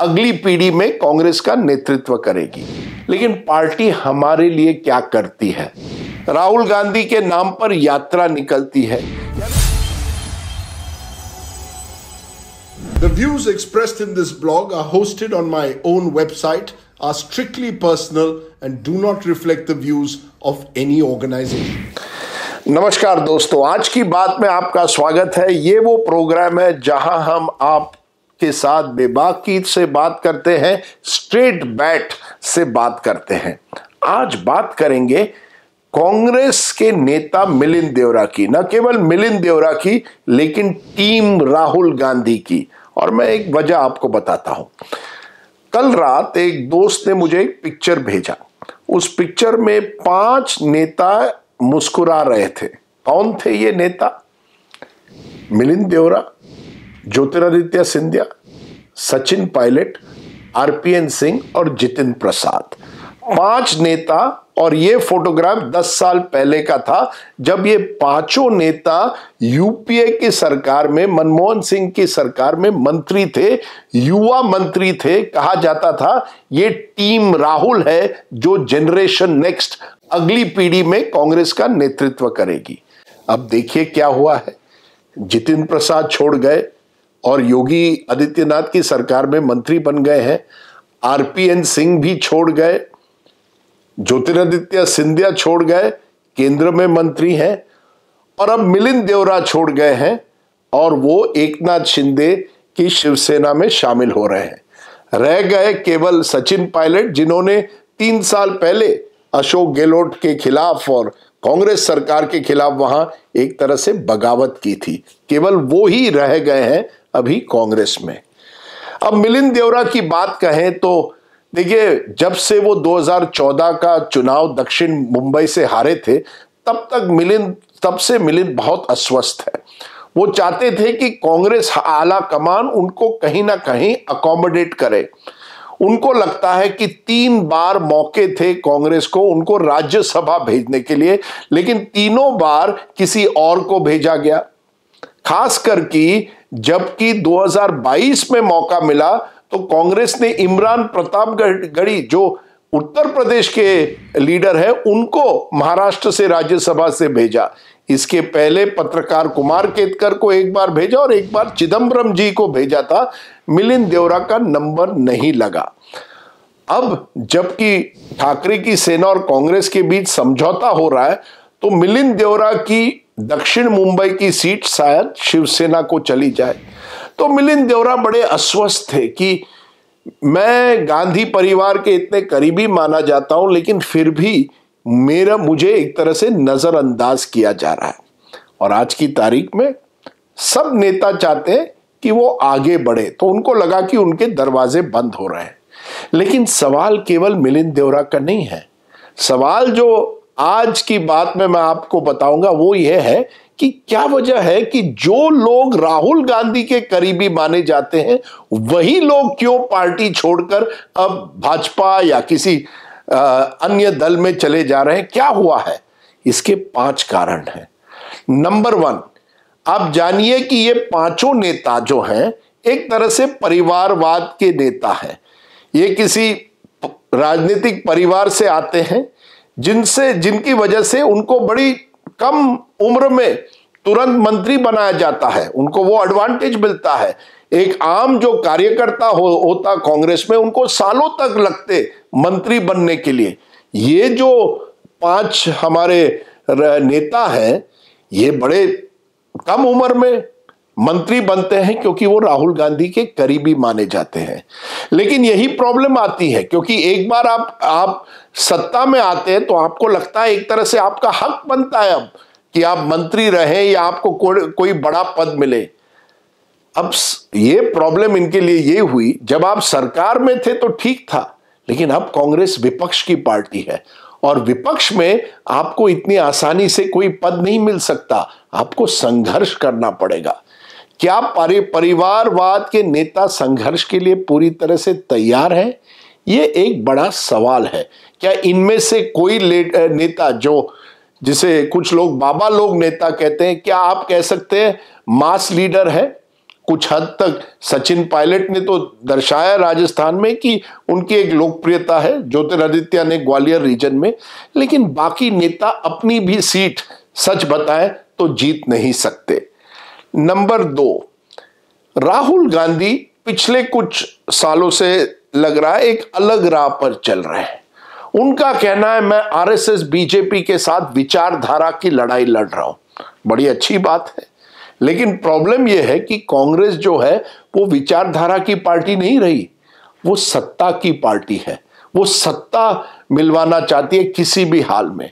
अगली पीढ़ी में कांग्रेस का नेतृत्व करेगी लेकिन पार्टी हमारे लिए क्या करती है राहुल गांधी के नाम पर यात्रा निकलती है The views expressed in this blog are hosted on my own website, are strictly personal and do not reflect the views of any organization. नमस्कार दोस्तों आज की बात में आपका स्वागत है ये वो प्रोग्राम है जहां हम आप के साथ बेबाकी से बात करते हैं स्ट्रेट बैट से बात करते हैं आज बात करेंगे कांग्रेस के नेता मिलिंद देवरा की न केवल मिलिंद देवरा की लेकिन टीम राहुल गांधी की और मैं एक वजह आपको बताता हूं कल रात एक दोस्त ने मुझे एक पिक्चर भेजा उस पिक्चर में पांच नेता मुस्कुरा रहे थे कौन थे ये नेता मिलिंद देवरा ज्योतिरादित्य सिंधिया सचिन पायलट आरपीएन सिंह और जितिन प्रसाद पांच नेता और ये फोटोग्राफ दस साल पहले का था जब ये पांचों नेता यूपीए की सरकार में मनमोहन सिंह की सरकार में मंत्री थे युवा मंत्री थे कहा जाता था ये टीम राहुल है जो जनरेशन नेक्स्ट अगली पीढ़ी में कांग्रेस का नेतृत्व करेगी अब देखिए क्या हुआ है जितिन प्रसाद छोड़ गए और योगी आदित्यनाथ की सरकार में मंत्री बन गए हैं आरपीएन सिंह भी छोड़ गए ज्योतिरादित्य सिंधिया छोड़ गए केंद्र में मंत्री हैं और अब मिलिंद देवरा छोड़ गए हैं और वो एकनाथ शिंदे की शिवसेना में शामिल हो रहे हैं रह गए केवल सचिन पायलट जिन्होंने तीन साल पहले अशोक गहलोत के खिलाफ और कांग्रेस सरकार के खिलाफ वहां एक तरह से बगावत की थी केवल वो ही रह गए हैं अभी कांग्रेस में अब मिलिंद देवरा की बात कहें तो देखिए जब से वो 2014 का चुनाव दक्षिण मुंबई से हारे थे तब तक मिलिंद तब से मिलिंद बहुत अस्वस्थ है वो चाहते थे कि कांग्रेस आला कमान उनको कहीं ना कहीं अकोमोडेट करे उनको लगता है कि तीन बार मौके थे कांग्रेस को उनको राज्यसभा भेजने के लिए लेकिन तीनों बार किसी और को भेजा गया खास करके जबकि 2022 में मौका मिला तो कांग्रेस ने इमरान प्रताप गढ़ी जो उत्तर प्रदेश के लीडर है उनको महाराष्ट्र से राज्यसभा से भेजा इसके पहले पत्रकार कुमार केतकर को एक बार भेजा और एक बार चिदंबरम जी को भेजा था मिलिंद देवरा का नंबर नहीं लगा अब जबकि ठाकरे की सेना और कांग्रेस के बीच समझौता हो रहा है तो मिलिंद देवरा की दक्षिण मुंबई की सीट शायद शिवसेना को चली जाए तो मिलिंद देवरा बड़े अस्वस्थ थे कि मैं गांधी परिवार के इतने करीबी माना जाता हूं लेकिन फिर भी मेरा मुझे एक तरह से नज़रअंदाज किया जा रहा है और आज की तारीख में सब नेता चाहते हैं कि वो आगे बढ़े तो उनको लगा कि उनके दरवाजे बंद हो रहे हैं लेकिन सवाल केवल मिलिंद देवरा का नहीं है सवाल जो आज की बात में मैं आपको बताऊंगा वो ये है कि क्या वजह है कि जो लोग राहुल गांधी के करीबी माने जाते हैं वही लोग क्यों पार्टी छोड़कर अब भाजपा या किसी अन्य दल में चले जा रहे हैं क्या हुआ है इसके पांच कारण हैं नंबर वन आप जानिए कि ये पांचों नेता जो हैं एक तरह से परिवारवाद के नेता हैं ये किसी राजनीतिक परिवार से आते हैं जिनसे जिनकी वजह से उनको बड़ी कम उम्र में तुरंत मंत्री बनाया जाता है उनको वो एडवांटेज मिलता है एक आम जो कार्यकर्ता हो, होता कांग्रेस में उनको सालों तक लगते मंत्री बनने के लिए ये जो पांच हमारे नेता हैं ये बड़े कम उम्र में मंत्री बनते हैं क्योंकि वो राहुल गांधी के करीबी माने जाते हैं लेकिन यही प्रॉब्लम आती है क्योंकि एक बार आप आप सत्ता में आते हैं तो आपको लगता है एक तरह से आपका हक बनता है अब कि आप मंत्री रहे या आपको को, कोई बड़ा पद मिले अब ये प्रॉब्लम इनके लिए ये हुई जब आप सरकार में थे तो ठीक था लेकिन अब कांग्रेस विपक्ष की पार्टी है और विपक्ष में आपको इतनी आसानी से कोई पद नहीं मिल सकता आपको संघर्ष करना पड़ेगा क्या परि परिवारवाद के नेता संघर्ष के लिए पूरी तरह से तैयार है ये एक बड़ा सवाल है क्या इनमें से कोई नेता जो जिसे कुछ लोग बाबा लोग नेता कहते हैं क्या आप कह सकते हैं मास लीडर है कुछ हद तक सचिन पायलट ने तो दर्शाया राजस्थान में कि उनकी एक लोकप्रियता है ज्योतिरादित्य ने ग्वालियर रीजन में लेकिन बाकी नेता अपनी भी सीट सच बताएं तो जीत नहीं सकते नंबर दो राहुल गांधी पिछले कुछ सालों से लग रहा है एक अलग राह पर चल रहे हैं उनका कहना है मैं आरएसएस बीजेपी के साथ विचारधारा की लड़ाई लड़ रहा हूं बड़ी अच्छी बात है लेकिन प्रॉब्लम यह है कि कांग्रेस जो है वो विचारधारा की पार्टी नहीं रही वो सत्ता की पार्टी है वो सत्ता मिलवाना चाहती है किसी भी हाल में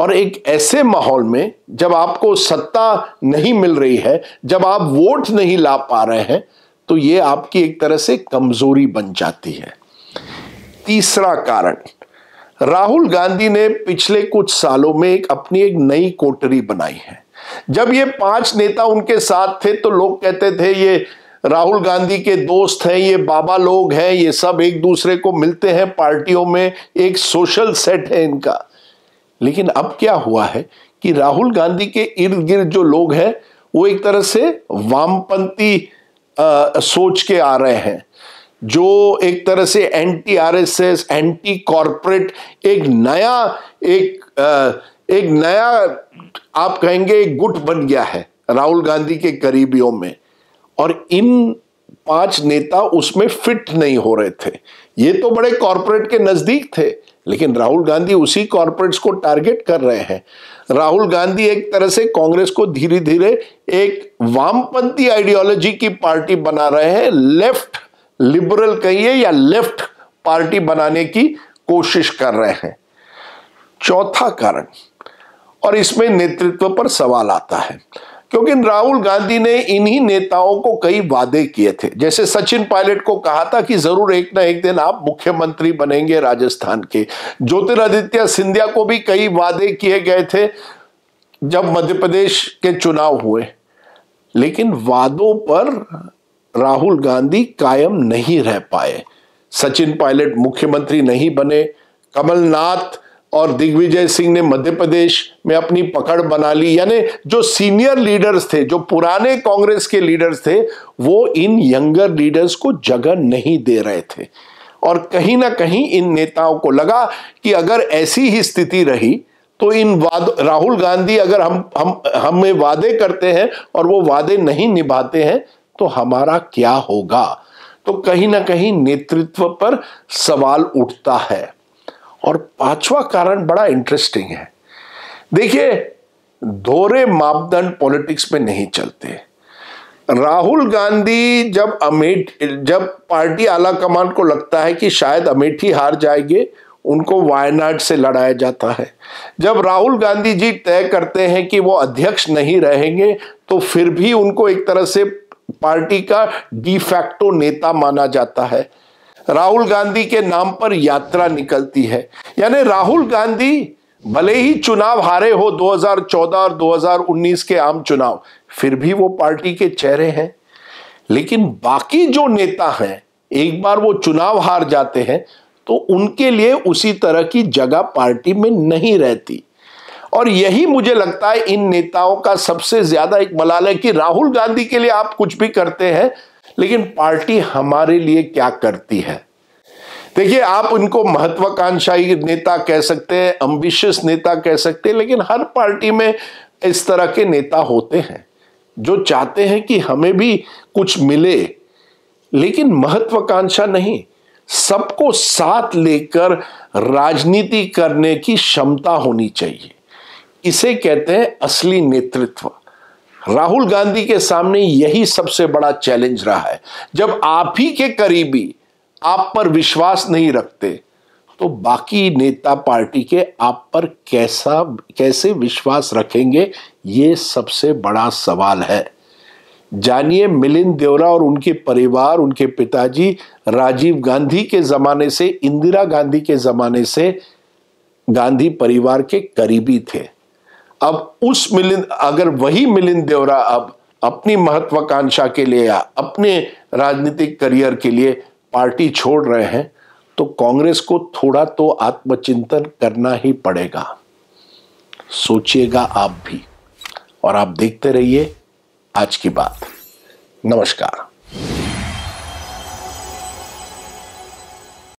और एक ऐसे माहौल में जब आपको सत्ता नहीं मिल रही है जब आप वोट नहीं ला पा रहे हैं तो ये आपकी एक तरह से कमजोरी बन जाती है तीसरा कारण राहुल गांधी ने पिछले कुछ सालों में एक अपनी एक नई कोटरी बनाई है जब ये पांच नेता उनके साथ थे तो लोग कहते थे ये राहुल गांधी के दोस्त हैं ये बाबा लोग हैं ये सब एक दूसरे को मिलते हैं पार्टियों में एक सोशल सेट है इनका लेकिन अब क्या हुआ है कि राहुल गांधी के इर्द गिर्द जो लोग हैं वो एक तरह से वामपंथी सोच के आ रहे हैं जो एक तरह से एंटी आरएसएस एंटी कॉरपोरेट एक नया एक आ, एक नया आप कहेंगे गुट बन गया है राहुल गांधी के करीबियों में और इन पांच नेता उसमें फिट नहीं हो रहे थे ये तो बड़े कॉरपोरेट के नजदीक थे लेकिन राहुल गांधी उसी कॉरपोरेट्स को टारगेट कर रहे हैं राहुल गांधी एक तरह से कांग्रेस को धीरे धीरे एक वामपंथी आइडियोलॉजी की पार्टी बना रहे हैं लेफ्ट लिबरल कहिए या लेफ्ट पार्टी बनाने की कोशिश कर रहे हैं चौथा कारण और इसमें नेतृत्व पर सवाल आता है क्योंकि राहुल गांधी ने इन्हीं नेताओं को कई वादे किए थे जैसे सचिन पायलट को कहा था कि जरूर एक ना एक दिन आप मुख्यमंत्री बनेंगे राजस्थान के ज्योतिरादित्य सिंधिया को भी कई वादे किए गए थे जब मध्य प्रदेश के चुनाव हुए लेकिन वादों पर राहुल गांधी कायम नहीं रह पाए सचिन पायलट मुख्यमंत्री नहीं बने कमलनाथ और दिग्विजय सिंह ने मध्य प्रदेश में अपनी पकड़ बना ली यानी जो सीनियर लीडर्स थे जो पुराने कांग्रेस के लीडर्स थे वो इन यंगर लीडर्स को जगह नहीं दे रहे थे और कहीं ना कहीं इन नेताओं को लगा कि अगर ऐसी ही स्थिति रही तो इन वाद राहुल गांधी अगर हम हम हमें वादे करते हैं और वो वादे नहीं निभाते हैं तो हमारा क्या होगा तो कहीं ना कहीं नेतृत्व पर सवाल उठता है और पांचवा कारण बड़ा इंटरेस्टिंग है देखिए दोहरे मापदंड पॉलिटिक्स में नहीं चलते राहुल गांधी जब अमेठ जब पार्टी आला कमान को लगता है कि शायद अमेठी हार जाएंगे उनको वायनाड से लड़ाया जाता है जब राहुल गांधी जी तय करते हैं कि वो अध्यक्ष नहीं रहेंगे तो फिर भी उनको एक तरह से पार्टी का डिफैक्टो नेता माना जाता है राहुल गांधी के नाम पर यात्रा निकलती है यानी राहुल गांधी भले ही चुनाव हारे हो 2014 और 2019 के आम चुनाव फिर भी वो पार्टी के चेहरे हैं लेकिन बाकी जो नेता हैं एक बार वो चुनाव हार जाते हैं तो उनके लिए उसी तरह की जगह पार्टी में नहीं रहती और यही मुझे लगता है इन नेताओं का सबसे ज्यादा एक मलाल है कि राहुल गांधी के लिए आप कुछ भी करते हैं लेकिन पार्टी हमारे लिए क्या करती है देखिए आप उनको महत्वाकांक्षाई नेता कह सकते हैं अम्बिशियस नेता कह सकते हैं लेकिन हर पार्टी में इस तरह के नेता होते हैं जो चाहते हैं कि हमें भी कुछ मिले लेकिन महत्वाकांक्षा नहीं सबको साथ लेकर राजनीति करने की क्षमता होनी चाहिए इसे कहते हैं असली नेतृत्व राहुल गांधी के सामने यही सबसे बड़ा चैलेंज रहा है जब आप ही के करीबी आप पर विश्वास नहीं रखते तो बाकी नेता पार्टी के आप पर कैसा कैसे विश्वास रखेंगे ये सबसे बड़ा सवाल है जानिए मिलिंद देवरा और उनके परिवार उनके पिताजी राजीव गांधी के ज़माने से इंदिरा गांधी के ज़माने से गांधी परिवार के करीबी थे अब उस मिलिंद अगर वही मिलिंद देवरा अब अपनी महत्वाकांक्षा के लिए या अपने राजनीतिक करियर के लिए पार्टी छोड़ रहे हैं तो कांग्रेस को थोड़ा तो आत्मचिंतन करना ही पड़ेगा सोचिएगा आप भी और आप देखते रहिए आज की बात नमस्कार